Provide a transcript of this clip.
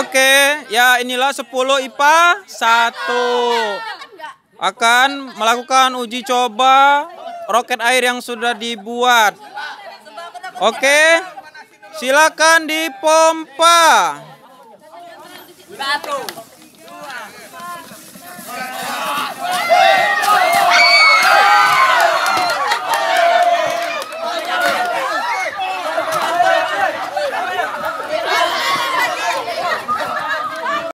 Oke, ya inilah 10 IPA 1 akan melakukan uji coba roket air yang sudah dibuat. Oke. Silakan dipompa.